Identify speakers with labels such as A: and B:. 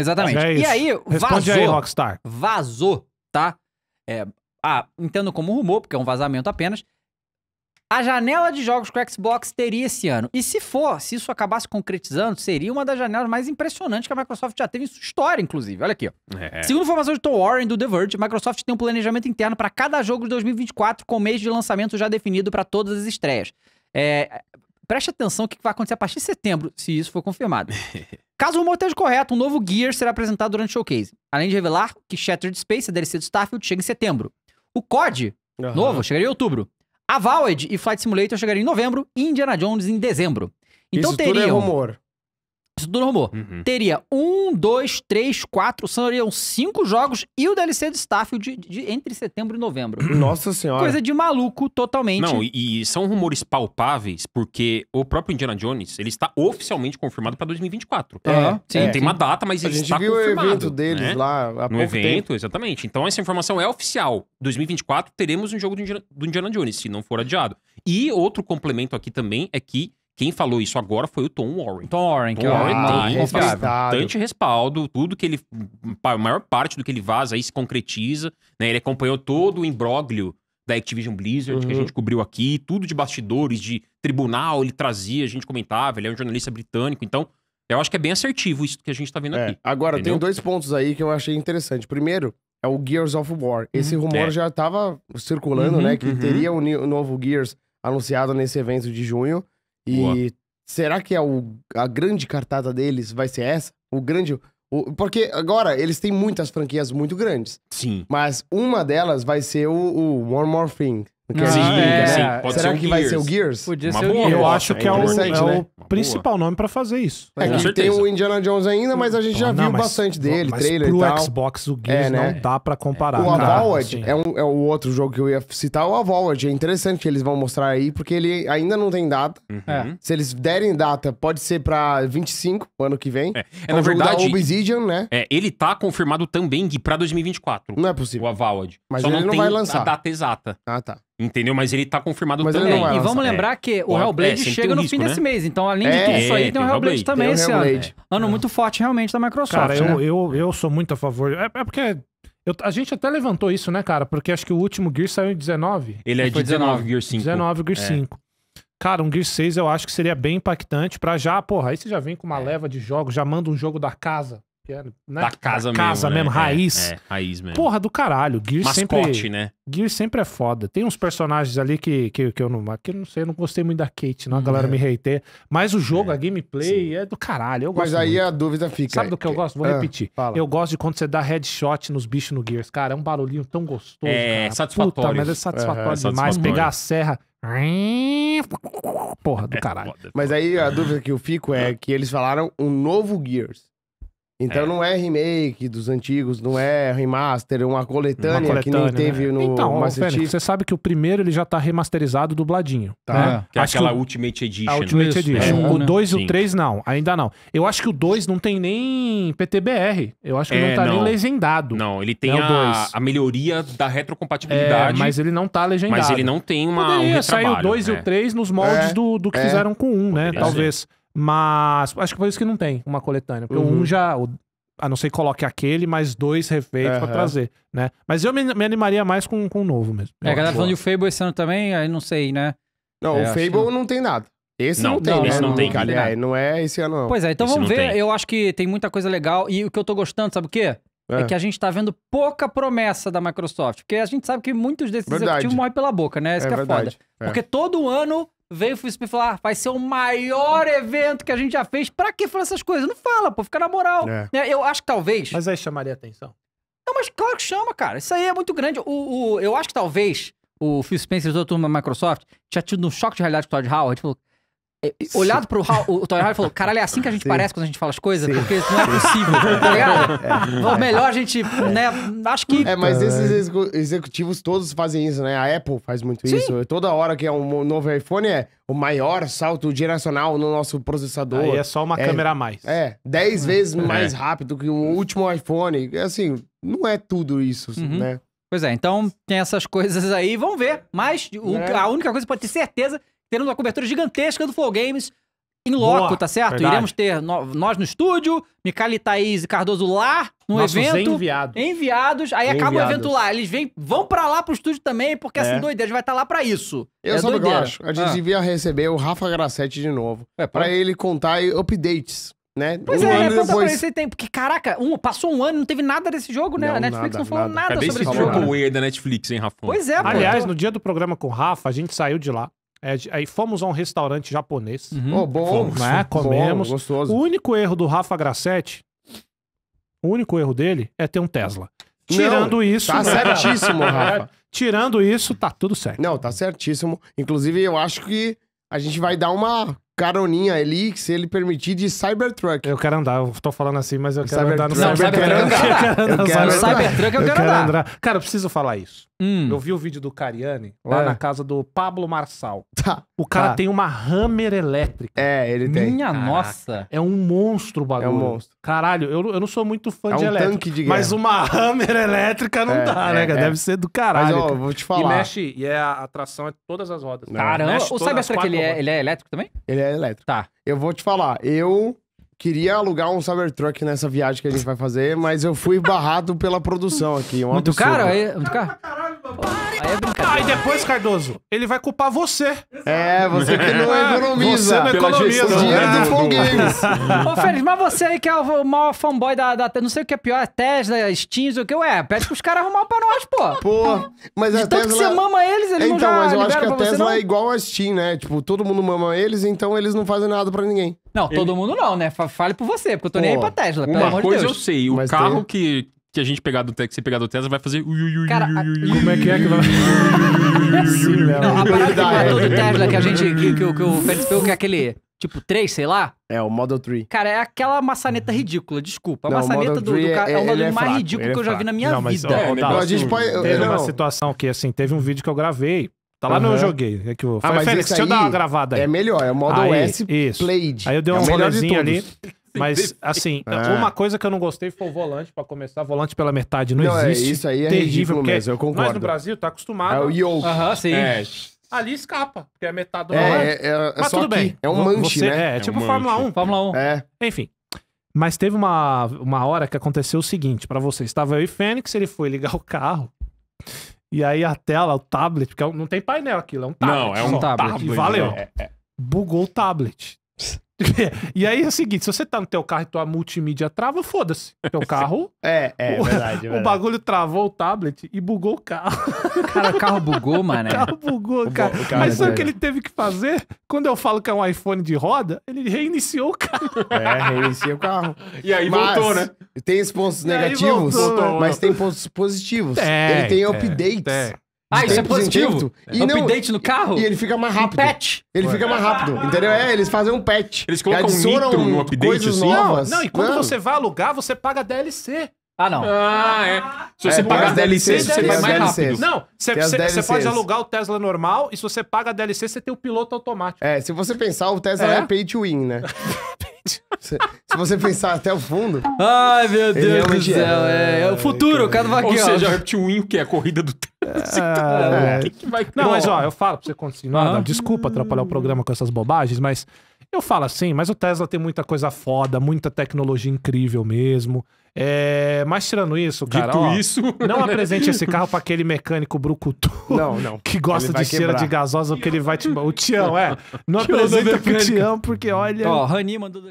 A: Exatamente. É e aí, Responde vazou. aí, Rockstar. Vazou, tá? É, ah, entendo como rumor, porque é um vazamento apenas. A janela de jogos que o Xbox teria esse ano. E se for, se isso acabasse concretizando, seria uma das janelas mais impressionantes que a Microsoft já teve em sua história, inclusive. Olha aqui, ó. É. Segundo informações de Tom Warren do The Verge, Microsoft tem um planejamento interno para cada jogo de 2024 com mês de lançamento já definido para todas as estreias. É, preste atenção o que vai acontecer a partir de setembro, se isso for confirmado. Caso o rumor esteja correto, um novo Gear será apresentado durante o showcase. Além de revelar que Shattered Space, a DLC do Starfield, chega em setembro. O COD, uhum. novo, chegaria em outubro. A Avowed e Flight Simulator chegariam em novembro e Indiana Jones em dezembro. Então Isso teriam... tudo é rumor. Isso tudo arrumou. Uhum. Teria um, dois, três, quatro, seriam cinco jogos e o DLC de Starfield de, de, entre setembro e novembro.
B: Nossa senhora. Coisa
A: de maluco totalmente. Não,
B: e, e são rumores palpáveis, porque o próprio Indiana Jones, ele está oficialmente confirmado para 2024. É, é, sim, é, tem uma data, mas ele está confirmado. A gente viu o evento deles né? lá há No evento, tempo. exatamente. Então essa informação é oficial. 2024 teremos um jogo do Indiana, do Indiana Jones, se não for adiado. E outro complemento aqui também é que quem falou isso agora foi o Tom Warren.
A: Tom Warren, Tom que é Warren ah, tem bastante
B: respaldo. Tudo que ele. A maior parte do que ele vaza aí se concretiza. Né? Ele acompanhou todo o imbróglio da Activision Blizzard, uhum. que a uhum. gente cobriu aqui, tudo de bastidores, de tribunal, ele trazia, a gente comentava, ele é um jornalista britânico, então eu acho que é bem assertivo isso que a gente tá vendo é. aqui. Agora, entendeu? tem dois
C: pontos aí que eu achei interessante. Primeiro, é o Gears of War. Uhum. Esse rumor é. já tava circulando, uhum, né, que uhum. teria um novo Gears anunciado nesse evento de junho. E Boa. será que é o, a grande cartada deles vai ser essa? O grande. O, porque agora eles têm muitas franquias muito grandes. Sim. Mas uma delas vai ser o, o One More Thing. Porque ah, sim, é, né? sim. Pode Será ser que vai ser o Gears? Podia ser o Gears. Eu acho que é, é o, é o né?
D: principal nome para fazer isso. É que tem o
C: Indiana Jones ainda, mas a gente já não, viu mas, bastante dele, mas trailer pro e tal. Xbox o é, Gears é, né? não dá
D: para comparar. O Avowed assim.
C: é, um, é o outro jogo que eu ia citar, o Avowed. É interessante que eles vão mostrar aí, porque ele ainda não tem data. É. Uhum. Se eles derem data, pode ser para 25, ano que vem. É, é, na então, verdade, Obsidian, né?
B: É, ele tá confirmado também para 2024. Não é possível. O Avowed. Mas Só ele não, não vai lançar. a data exata. Ah, tá. Entendeu? Mas ele tá confirmado Mas também. não é. E vamos É. lembrar que o é, Hellblade é, chega no risco, fim né? desse mês. Então, além de É, tudo isso aí, é, tem, o Hellblade também esse Hellblade.
A: ano. Ano é. muito forte realmente da Microsoft, Cara, né? eu,
D: eu, eu sou muito a favor. É, é porque. eu- a gente até levantou isso, né, cara? Porque acho que o último Gear saiu em 19. Ele é de 19, Gear 5. 19 Gear 5. Cara, um Gear 6 eu acho que seria bem impactante pra já, porra, aí você já vem com uma leva de jogos, já manda um jogo da casa né? Da casa da mesmo. Casa né? mesmo, é, raiz. É, é,
B: raiz mesmo. Porra do caralho. Gear Mascote, sempre, né?
D: Gear sempre é foda. Tem uns personagens ali que, que, que eu não. Que eu não sei, eu não gostei muito da Kate, não. A galera é. me reiter Mas o jogo, é, a gameplay Sim. é do caralho. Eu gosto Mas aí muito. a dúvida fica. Sabe do que eu é, gosto? Vou ah, repetir. Fala. Eu gosto de quando você dá headshot nos bichos no Gears. Cara, é um barulhinho tão gostoso. É, cara. satisfatório. Puta, mas é satisfatório demais. Pegar a serra.
C: Porra do caralho. Mas aí a dúvida que eu fico é que eles falaram um novo Gears. Então é. não é remake dos antigos, não é remaster, uma é uma coletânea que nem né? teve né? no então, Master Chief. Você
D: sabe que o primeiro ele já tá remasterizado dubladinho. Tá. Né? É, que é
C: aquela que o... Ultimate Edition. É a
D: Ultimate Isso. Edition. É. O 2 e o 3 não, ainda não. Eu acho que o 2 não tem nem PTBR. Eu acho que é, não tá não. nem
B: legendado. Não, ele tem né, a, a, melhoria da retrocompatibilidade. mas ele
D: não tá legendado. Mas ele não tem uma. Poderia um sair o 2 e o 3 né? nos moldes do, do que fizeram com o um, 1, né? Talvez. Ser. Mas acho que por isso que não tem uma coletânea. Porque uhum. um já. A não ser que coloque aquele, mais dois refeitos uhum. pra trazer, né? Mas eu me, me animaria mais com, com o novo
A: mesmo. É, a galera tá falando de Fable esse ano também, aí não sei, né? Não, é, o Fable não... não tem nada. Esse não, não tem, não, né? não, não tem. Cara, é. não é esse ano, não. Pois é, então esse vamos ver. Tem. Eu acho que tem muita coisa legal. E o que eu tô gostando, sabe o quê? É. é. que a gente tá vendo pouca promessa da Microsoft. Porque a gente sabe que muitos desses verdade. executivos morrem pela boca, né? Isso é, que é verdade. foda. É. Porque todo ano Veio o FISP falar, ah, vai ser o maior evento que a gente já fez. Pra que falar essas coisas? Não fala, pô, fica na moral. É. Né, eu acho que talvez. Mas aí chamaria atenção. Não, mas claro que chama, cara. Isso aí é muito grande. O, o eu acho que talvez o Phil Spencer e toda a turma da Microsoft tinha tido um choque de realidade com o Todd Howard. Falou, é, olhado pro Hal, o Toy Hall falou: caralho, é assim que a gente Sim. parece quando a gente fala as coisas, porque não é possível, tá é, ligado? É. Melhor a gente, né?
C: Acho que. É, mas esses executivos todos fazem isso, né? A Apple faz muito Sim. isso. Toda hora que é um novo iPhone é o maior salto direcional no nosso processador. Aí é só uma é, câmera a mais. É, 10 uhum. vezes é. mais rápido que o último iPhone. Assim, não é tudo isso, uhum. né?
A: Pois é, então tem essas coisas aí, vamos ver. Mas o, a única coisa que pode ter certeza teremos uma cobertura
C: gigantesca do Flow
A: Games em loco, Boa, tá certo? Verdade. Iremos ter no, nós no estúdio, Micali Thaís e Cardoso lá no Nossos evento. Enviados. Enviados. Aí enviados. acaba o evento lá. Eles vêm, vão pra lá pro estúdio também, porque assim, é. assim, doideira, a gente vai estar tá lá
C: pra isso. Eu é sabe que acho? A gente ah. devia receber o Rafa Grassetti de novo. É, pra... ele contar updates. Né? Pois um é, ano depois... pra
A: ele tem, porque caraca, um, passou um ano, não teve nada desse jogo, né? Não, a Netflix nada, não falou nada,
C: nada sobre esse jogo. esse jogo
B: weird da Netflix, hein, Rafa? Pois é, pô. Aliás,
D: no dia do programa com o Rafa, a gente saiu de lá. É, aí fomos a um restaurante japonês. Uhum. Oh, bom, fomos, né? Bom, Comemos. Gostoso. O único erro do Rafa Grassetti,
C: o único erro dele é ter um Tesla. Tirando não, tá isso. Tá certíssimo, Rafa. Tirando isso, tá tudo certo. Não, tá certíssimo. Inclusive, eu acho que a gente vai dar uma caroninha ali, se ele permitir, de Cybertruck. Eu quero andar, eu tô falando assim, mas eu quero Cyber andar no Cybertruck. Cyber eu quero andar. Cybertruck eu quero andar. Cara, eu preciso falar isso. Hum. Eu vi
D: o vídeo do Cariani lá é. na casa do Pablo Marçal. Tá. O cara tá. tem uma hammer elétrica. É, ele tem. Minha nossa. É um monstro o bagulho. É um monstro. Caralho, eu, eu não sou muito fã é de um elétrica. Tanque de guerra. mas uma hammer elétrica não é, dá, né, é, cara? É. Deve ser do caralho. Mas, ó, vou te falar. E mexe, e é, a tração é todas as rodas. Caramba, mexe o Cybertruck, ele é, ele
C: é elétrico também? Ele é elétrico. Tá. Eu vou te falar, eu queria alugar um Cybertruck nessa viagem que a gente vai fazer, mas eu fui barrado pela produção aqui. Um muito absurdo. caro? É,
A: muito caro?
D: Aí é brincadeira. depois, Cardoso, ele vai culpar
C: você. É, você que não é, economiza. Você
D: não economiza. O dinheiro né, do Fall Games. Ô, Félix,
A: mas você aí que é o maior fanboy da, da Não sei o que é pior, é Tesla, é Steam, o que. Ué, pede pros caras arrumar pra nós, pô. Pô, mas De a tanto Tesla... que você mama eles, eles então, não já Então, mas eu acho que a Tesla é
C: igual a Steam, né? Tipo, todo mundo mama eles, então eles não fazem nada pra ninguém. Não, todo ele... mundo não, né? Fale por você, porque eu tô nem aí pra Tesla, pelo amor de Deus. Uma coisa eu sei,
B: o mas carro tem... que que a gente pegar do Tesla, que você pegar do Tesla, vai fazer.
A: Cara, como é que é que vai. Não, a parada que matou do Tesla que a gente. que, que, que o Félix pegou, que é aquele. Tipo 3, sei lá? É, o Model 3. Cara, é aquela maçaneta uhum. ridícula, desculpa. A não, maçaneta
D: do, do cara é-, é, o modelo é mais fraco, ridículo é que eu já vi na minha não, mas, vida. Ó, é, tá, não, a gente pode, teve não. uma situação que, assim, teve um vídeo que eu gravei. Tá lá uhum. no Joguei. É que eu... Ah, Félix, deixa eu dar uma gravada aí. É melhor, é o Model aí, S Played. Aí eu dei um é rolezinho ali. Mas, assim, é. uma coisa que eu não gostei foi o volante, para começar. Volante pela metade não, não é, existe. É, isso aí é terrível mesmo, eu concordo. Mas no Brasil tá acostumado. É o Yo. Aham, é. sim. É. Ali escapa, porque é metade do é, volante. É, é, mas tudo bem. É um manche, Você, né? É, tipo um Fórmula 1. Fórmula 1. É. Enfim. Mas teve uma, uma hora que aconteceu o seguinte para você. Estava eu e Fênix, ele foi ligar o carro. E aí a tela, o tablet, porque não tem painel aquilo, é um tablet. Não, é um tablet. tablet. Valeu. Bugou o
C: tablet.
D: e aí é o seguinte, se você tá no teu carro e tua multimídia trava, foda-se. Teu
C: carro... É, é, é, o, verdade, é verdade.
D: bagulho travou o tablet e bugou o carro.
A: Cara, o carro bugou, mano. O carro bugou, o
D: cara. O carro Mas sabe o que ele teve que fazer? Quando eu falo que é um iPhone
C: de roda, ele reiniciou o carro. É, reinicia o carro. E aí mas voltou, né? Tem os pontos negativos, voltou, mas é. tem pontos positivos. Tem, ele tem updates. Tem. Ah, isso é positivo. E não, Update no carro? E ele fica mais rápido. Um patch. Ele fica mais rápido, ah. entendeu? É, eles fazem um patch. Eles colocam nitro no update coisas assim? novas. Não, não e quando não. você vai alugar, você paga
D: DLC. Ah, não. Ah, é. Se você é, DLC, você vai mais DLCs. rápido. Não, você pode alugar o Tesla normal e se você paga a DLC, você tem o piloto automático. É, se você pensar, o Tesla
C: é, é pay to win, né? Se, você pensar até o fundo. Ai, meu Deus do é. céu. É, é, o futuro, o cara vai Ou seja, o
B: Reptwin, que é a corrida do tempo.
D: É, é. Que vai... Não, Bom, mas ó, eu falo pra você continuar. Assim, não, desculpa atrapalhar o programa com essas bobagens, mas eu falo assim, mas o Tesla tem muita coisa foda, muita tecnologia incrível mesmo. É, mas tirando isso, cara, ó, isso, não apresente esse carro para aquele mecânico brucutu não, não. que gosta de cheira de gasosa, porque ele vai te... O Tião, é. Não apresenta é pro Tião, porque olha... Ó, Rani
A: mandou...